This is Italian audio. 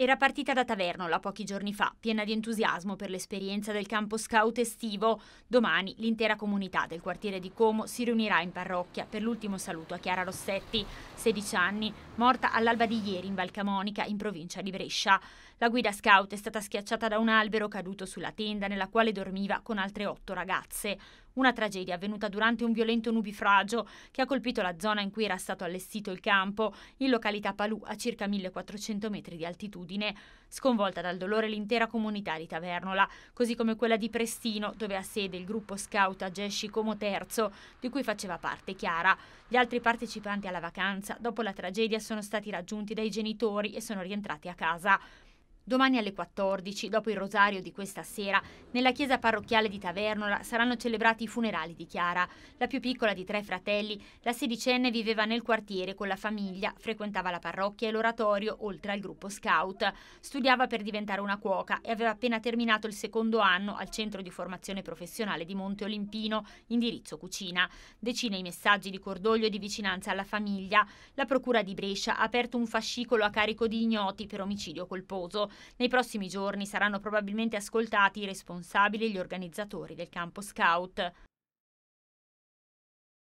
Era partita da Tavernola pochi giorni fa, piena di entusiasmo per l'esperienza del campo scout estivo. Domani l'intera comunità del quartiere di Como si riunirà in parrocchia per l'ultimo saluto a Chiara Rossetti, 16 anni, morta all'alba di ieri in Valcamonica, in provincia di Brescia. La guida scout è stata schiacciata da un albero caduto sulla tenda nella quale dormiva con altre otto ragazze. Una tragedia avvenuta durante un violento nubifragio che ha colpito la zona in cui era stato allestito il campo, in località Palù a circa 1400 metri di altitudine, sconvolta dal dolore l'intera comunità di Tavernola, così come quella di Prestino, dove ha sede il gruppo scout Agesci Como III, di cui faceva parte Chiara. Gli altri partecipanti alla vacanza, dopo la tragedia, sono stati raggiunti dai genitori e sono rientrati a casa. Domani alle 14, dopo il rosario di questa sera, nella chiesa parrocchiale di Tavernola saranno celebrati i funerali di Chiara. La più piccola di tre fratelli, la sedicenne viveva nel quartiere con la famiglia, frequentava la parrocchia e l'oratorio, oltre al gruppo scout. Studiava per diventare una cuoca e aveva appena terminato il secondo anno al centro di formazione professionale di Monte Olimpino, indirizzo cucina. Decine i messaggi di cordoglio e di vicinanza alla famiglia. La procura di Brescia ha aperto un fascicolo a carico di ignoti per omicidio colposo. Nei prossimi giorni saranno probabilmente ascoltati i responsabili e gli organizzatori del campo scout.